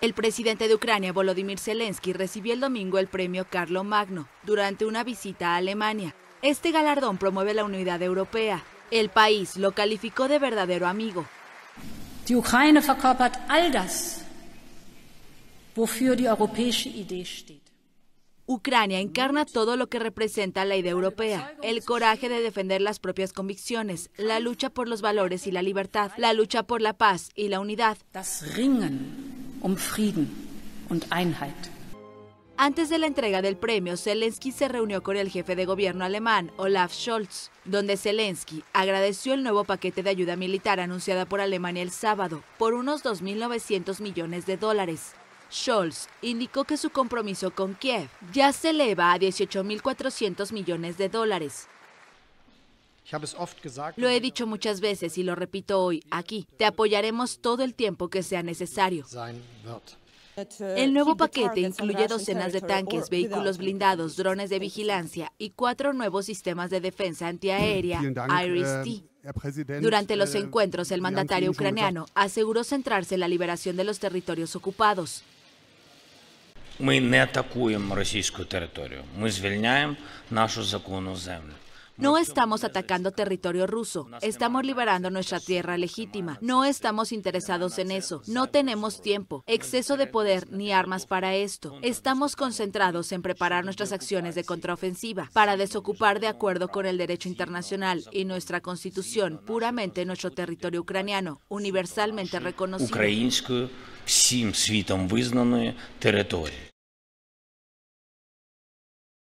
El presidente de Ucrania, Volodymyr Zelensky, recibió el domingo el premio Carlo Magno durante una visita a Alemania. Este galardón promueve la unidad europea. El país lo calificó de verdadero amigo. Ucrania encarna todo lo que representa la idea europea, el coraje de defender las propias convicciones, la lucha por los valores y la libertad, la lucha por la paz y la unidad um Frieden Antes de la entrega del premio, Zelensky se reunió con el jefe de gobierno alemán, Olaf Scholz, donde Zelensky agradeció el nuevo paquete de ayuda militar anunciada por Alemania el sábado por unos 2.900 millones de dólares. Scholz indicó que su compromiso con Kiev ya se eleva a 18.400 millones de dólares, lo he dicho muchas veces y lo repito hoy, aquí. Te apoyaremos todo el tiempo que sea necesario. El nuevo paquete incluye docenas de tanques, vehículos blindados, drones de vigilancia y cuatro nuevos sistemas de defensa antiaérea, IRIS-T. Eh, Durante los eh, encuentros, el mandatario ucraniano aseguró centrarse en la liberación de los territorios ocupados. не нашу землю. No estamos atacando territorio ruso, estamos liberando nuestra tierra legítima. No estamos interesados en eso, no tenemos tiempo, exceso de poder ni armas para esto. Estamos concentrados en preparar nuestras acciones de contraofensiva para desocupar de acuerdo con el derecho internacional y nuestra constitución puramente nuestro territorio ucraniano, universalmente reconocido.